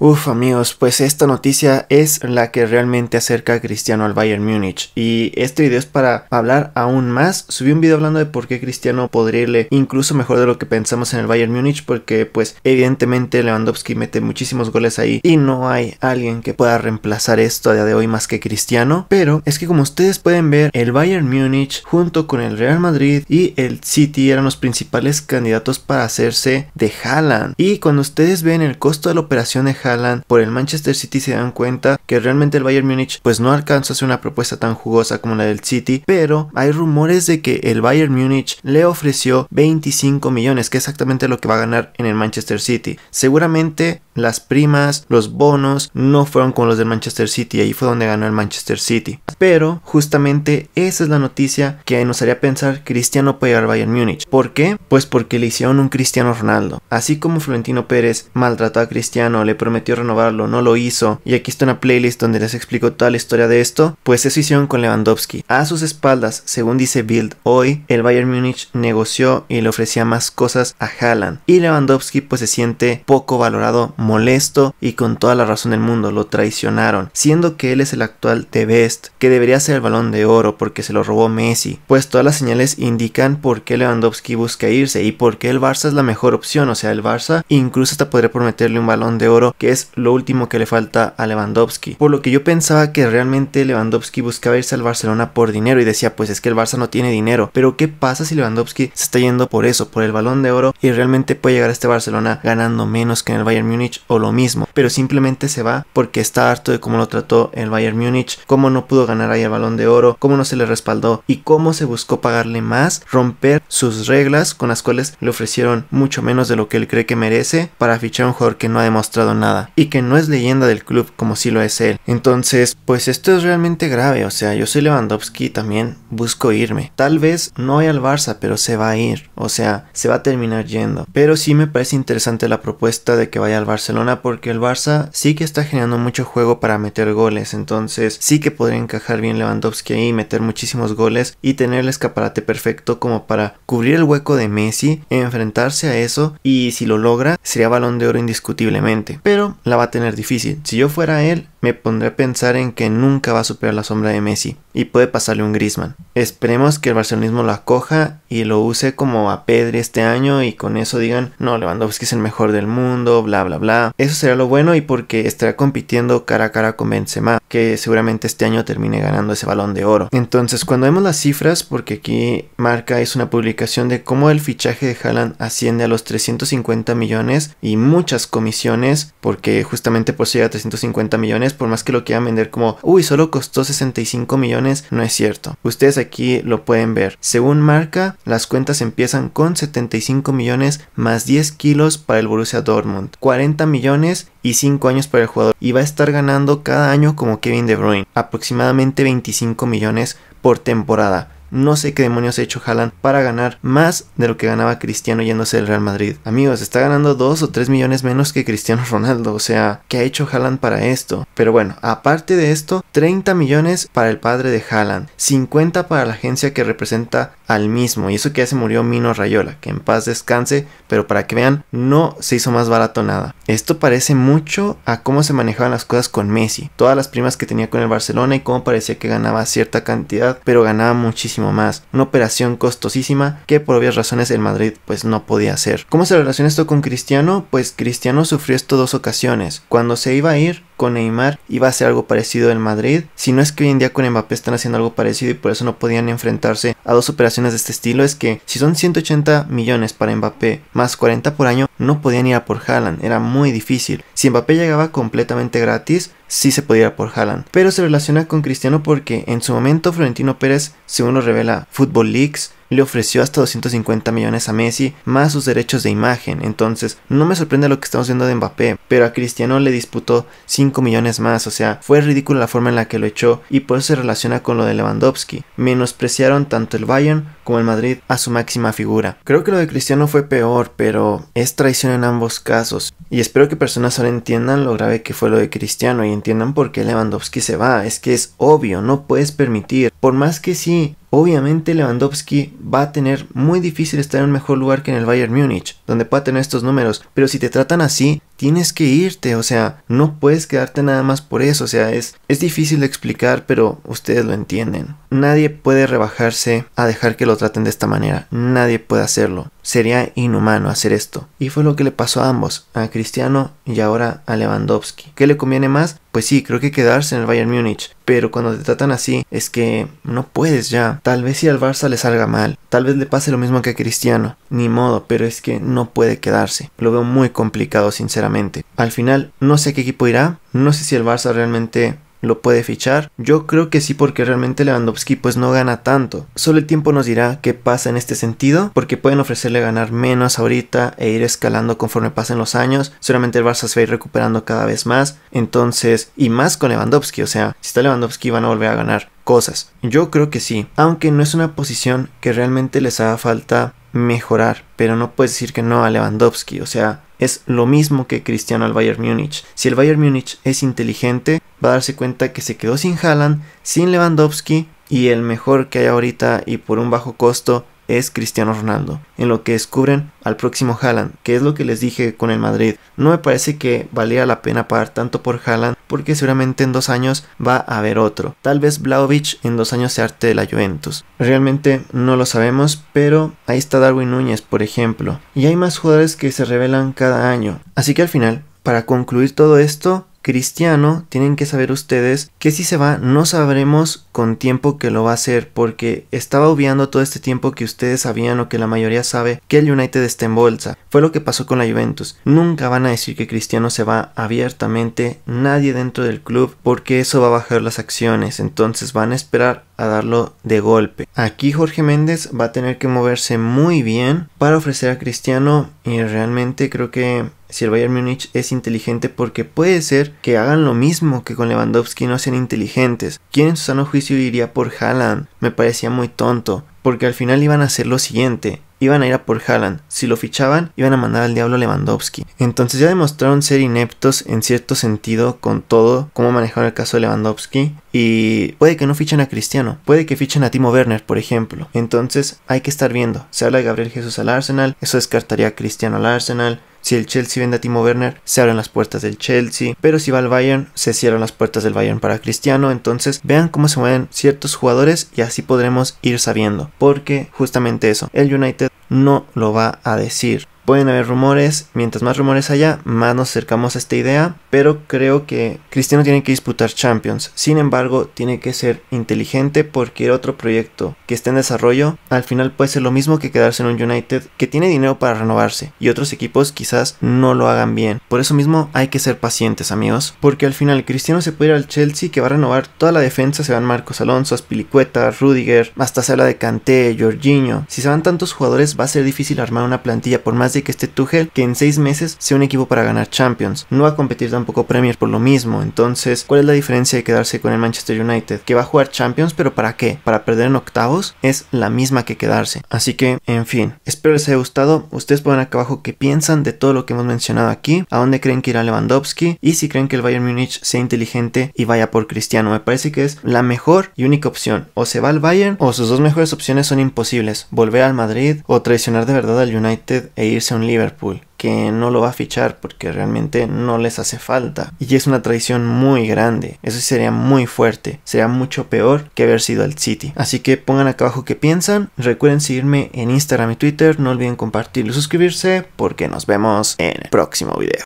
Uf amigos, pues esta noticia es la que realmente acerca a Cristiano al Bayern Múnich y este video es para hablar aún más. Subí un video hablando de por qué Cristiano podría irle incluso mejor de lo que pensamos en el Bayern Múnich porque pues evidentemente Lewandowski mete muchísimos goles ahí y no hay alguien que pueda reemplazar esto a día de hoy más que Cristiano, pero es que como ustedes pueden ver el Bayern Múnich junto con el Real Madrid y el City eran los principales candidatos para hacerse de Haaland y cuando ustedes ven el costo de la operación de Haaland por el Manchester City se dan cuenta que realmente el Bayern Múnich pues no alcanzó a hacer una propuesta tan jugosa como la del City, pero hay rumores de que el Bayern Múnich le ofreció 25 millones, que es exactamente lo que va a ganar en el Manchester City. Seguramente las primas, los bonos no fueron con los del Manchester City, ahí fue donde ganó el Manchester City. Pero justamente esa es la noticia que nos haría pensar Cristiano puede llegar al Bayern Munich. ¿Por qué? Pues porque le hicieron un Cristiano Ronaldo. Así como Florentino Pérez maltrató a Cristiano, le prometió renovarlo, no lo hizo. Y aquí está una playlist donde les explico toda la historia de esto. Pues eso hicieron con Lewandowski. A sus espaldas, según dice Bild, hoy el Bayern Munich negoció y le ofrecía más cosas a Haaland. Y Lewandowski pues se siente poco valorado, molesto y con toda la razón del mundo. Lo traicionaron. Siendo que él es el actual The Best, debería ser el balón de oro porque se lo robó Messi, pues todas las señales indican por qué Lewandowski busca irse y por qué el Barça es la mejor opción, o sea, el Barça incluso hasta podría prometerle un balón de oro que es lo último que le falta a Lewandowski, por lo que yo pensaba que realmente Lewandowski buscaba irse al Barcelona por dinero y decía pues es que el Barça no tiene dinero, pero ¿qué pasa si Lewandowski se está yendo por eso, por el balón de oro y realmente puede llegar a este Barcelona ganando menos que en el Bayern Múnich o lo mismo, pero simplemente se va porque está harto de cómo lo trató el Bayern Múnich, cómo no pudo ganar ahí el Balón de Oro, cómo no se le respaldó y cómo se buscó pagarle más, romper sus reglas con las cuales le ofrecieron mucho menos de lo que él cree que merece para fichar a un jugador que no ha demostrado nada y que no es leyenda del club como si lo es él. Entonces, pues esto es realmente grave, o sea, yo soy Lewandowski y también busco irme. Tal vez no hay al Barça, pero se va a ir, o sea, se va a terminar yendo. Pero sí me parece interesante la propuesta de que vaya al Barcelona porque el Barça sí que está generando mucho juego para meter goles, entonces sí que podría encajar bien Lewandowski ahí, meter muchísimos goles y tener el escaparate perfecto como para cubrir el hueco de Messi, enfrentarse a eso y si lo logra sería balón de oro indiscutiblemente. Pero la va a tener difícil. Si yo fuera él, me pondré a pensar en que nunca va a superar la sombra de Messi y puede pasarle un Grisman. Esperemos que el barcelonismo lo acoja y lo use como a Pedri este año y con eso digan, no, Lewandowski es el mejor del mundo, bla bla bla. Eso será lo bueno y porque estará compitiendo cara a cara con Benzema, que seguramente este año termine ganando ese balón de oro. Entonces, cuando vemos las cifras, porque aquí Marca es una publicación de cómo el fichaje de Haaland asciende a los 350 millones y muchas comisiones, porque justamente por llega a 350 millones, por más que lo quieran vender como, uy, solo costó 65 millones, no es cierto. Ustedes aquí lo pueden ver. Según Marca, las cuentas empiezan con 75 millones más 10 kilos para el Borussia Dortmund, 40 millones y 5 años para el jugador y va a estar ganando cada año como Kevin De Bruyne, aproximadamente 25 millones por temporada. No sé qué demonios ha hecho Haaland para ganar más de lo que ganaba Cristiano yéndose del Real Madrid. Amigos, está ganando 2 o 3 millones menos que Cristiano Ronaldo. O sea, ¿qué ha hecho Haaland para esto? Pero bueno, aparte de esto, 30 millones para el padre de Haaland, 50 para la agencia que representa al mismo. Y eso que ya se murió Mino Rayola, que en paz descanse, pero para que vean, no se hizo más barato nada. Esto parece mucho a cómo se manejaban las cosas con Messi, todas las primas que tenía con el Barcelona y cómo parecía que ganaba cierta cantidad, pero ganaba muchísimo más. Una operación costosísima que por obvias razones el Madrid pues no podía hacer. ¿Cómo se relaciona esto con Cristiano? Pues Cristiano sufrió esto dos ocasiones. Cuando se iba a ir, con Neymar iba a hacer algo parecido en Madrid. Si no es que hoy en día con Mbappé están haciendo algo parecido y por eso no podían enfrentarse a dos operaciones de este estilo, es que si son 180 millones para Mbappé más 40 por año, no podían ir a por Haaland, era muy difícil. Si Mbappé llegaba completamente gratis, sí se podía ir a por Haaland. Pero se relaciona con Cristiano porque en su momento Florentino Pérez, según lo revela Football Leaks, le ofreció hasta 250 millones a Messi más sus derechos de imagen. Entonces, no me sorprende lo que estamos viendo de Mbappé, pero a Cristiano le disputó 5 millones más. O sea, fue ridículo la forma en la que lo echó y por eso se relaciona con lo de Lewandowski. Menospreciaron tanto el Bayern como el Madrid a su máxima figura. Creo que lo de Cristiano fue peor, pero es traición en ambos casos. Y espero que personas ahora entiendan lo grave que fue lo de Cristiano y entiendan por qué Lewandowski se va. Es que es obvio, no puedes permitir. Por más que sí, Obviamente Lewandowski va a tener muy difícil estar en un mejor lugar que en el Bayern Múnich, donde pueda tener estos números, pero si te tratan así, tienes que irte, o sea, no puedes quedarte nada más por eso, o sea, es, es difícil de explicar, pero ustedes lo entienden. Nadie puede rebajarse a dejar que lo traten de esta manera, nadie puede hacerlo, sería inhumano hacer esto. Y fue lo que le pasó a ambos, a Cristiano y ahora a Lewandowski. ¿Qué le conviene más? Pues sí, creo que quedarse en el Bayern Múnich, pero cuando te tratan así es que no puedes ya. Tal vez si al Barça le salga mal, tal vez le pase lo mismo que a Cristiano, ni modo, pero es que no puede quedarse. Lo veo muy complicado, sinceramente al final, no sé qué equipo irá, no sé si el Barça realmente lo puede fichar. Yo creo que sí porque realmente Lewandowski pues no gana tanto. Solo el tiempo nos dirá qué pasa en este sentido porque pueden ofrecerle ganar menos ahorita e ir escalando conforme pasen los años. solamente el Barça se va a ir recuperando cada vez más. Entonces, y más con Lewandowski, o sea, si está Lewandowski van a volver a ganar cosas. Yo creo que sí, aunque no es una posición que realmente les haga falta mejorar, pero no puedes decir que no a Lewandowski, o sea, es lo mismo que Cristiano al Bayern Múnich. Si el Bayern Múnich es inteligente, va a darse cuenta que se quedó sin Haaland, sin Lewandowski y el mejor que hay ahorita y por un bajo costo es Cristiano Ronaldo, en lo que descubren al próximo Haaland, que es lo que les dije con el Madrid. No me parece que valiera la pena pagar tanto por Haaland porque seguramente en dos años va a haber otro. Tal vez Blaovic en dos años se arte de la Juventus. Realmente no lo sabemos, pero ahí está Darwin Núñez, por ejemplo. Y hay más jugadores que se revelan cada año. Así que al final, para concluir todo esto, cristiano, tienen que saber ustedes que si se va, no sabremos con tiempo que lo va a hacer, porque estaba obviando todo este tiempo que ustedes sabían o que la mayoría sabe que el United está en bolsa. Fue lo que pasó con la Juventus. Nunca van a decir que Cristiano se va abiertamente, nadie dentro del club, porque eso va a bajar las acciones. Entonces van a esperar a darlo de golpe. Aquí Jorge Méndez va a tener que moverse muy bien para ofrecer a Cristiano y realmente creo que si el Bayern Múnich es inteligente porque puede ser que hagan lo mismo que con Lewandowski no sean inteligentes. ¿Quién en su sano juicio iría por Haaland? Me parecía muy tonto, porque al final iban a hacer lo siguiente. Iban a ir a por Haaland, si lo fichaban iban a mandar al diablo a Lewandowski. Entonces ya demostraron ser ineptos en cierto sentido con todo, cómo manejaron el caso de Lewandowski y puede que no fichen a Cristiano, puede que fichen a Timo Werner, por ejemplo. Entonces hay que estar viendo. Se habla de Gabriel Jesús al Arsenal, eso descartaría a Cristiano al Arsenal, si el Chelsea vende a Timo Werner, se abren las puertas del Chelsea. Pero si va al Bayern, se cierran las puertas del Bayern para Cristiano. Entonces vean cómo se mueven ciertos jugadores y así podremos ir sabiendo. Porque justamente eso, el United no lo va a decir pueden haber rumores, mientras más rumores haya, más nos acercamos a esta idea, pero creo que Cristiano tiene que disputar Champions, sin embargo tiene que ser inteligente porque otro proyecto que esté en desarrollo al final puede ser lo mismo que quedarse en un United que tiene dinero para renovarse y otros equipos quizás no lo hagan bien, por eso mismo hay que ser pacientes amigos, porque al final Cristiano se puede ir al Chelsea que va a renovar toda la defensa, se van Marcos Alonso, Aspilicueta, Rudiger, hasta se habla de Kanté, Jorginho, si se van tantos jugadores va a ser difícil armar una plantilla por más de que este Tuchel, que en seis meses sea un equipo para ganar Champions, no va a competir tampoco Premier por lo mismo, entonces, ¿cuál es la diferencia de quedarse con el Manchester United? Que va a jugar Champions, pero ¿para qué? ¿Para perder en octavos? Es la misma que quedarse. Así que, en fin, espero les haya gustado, ustedes pueden acá abajo qué piensan de todo lo que hemos mencionado aquí, a dónde creen que irá Lewandowski y si creen que el Bayern Munich sea inteligente y vaya por Cristiano, me parece que es la mejor y única opción, o se va al Bayern o sus dos mejores opciones son imposibles, volver al Madrid o traicionar de verdad al United e irse un Liverpool que no lo va a fichar porque realmente no les hace falta. Y es una traición muy grande. Eso sería muy fuerte. Sería mucho peor que haber sido al City. Así que pongan acá abajo qué piensan. Recuerden seguirme en Instagram y Twitter. No olviden compartirlo y suscribirse porque nos vemos en el próximo video.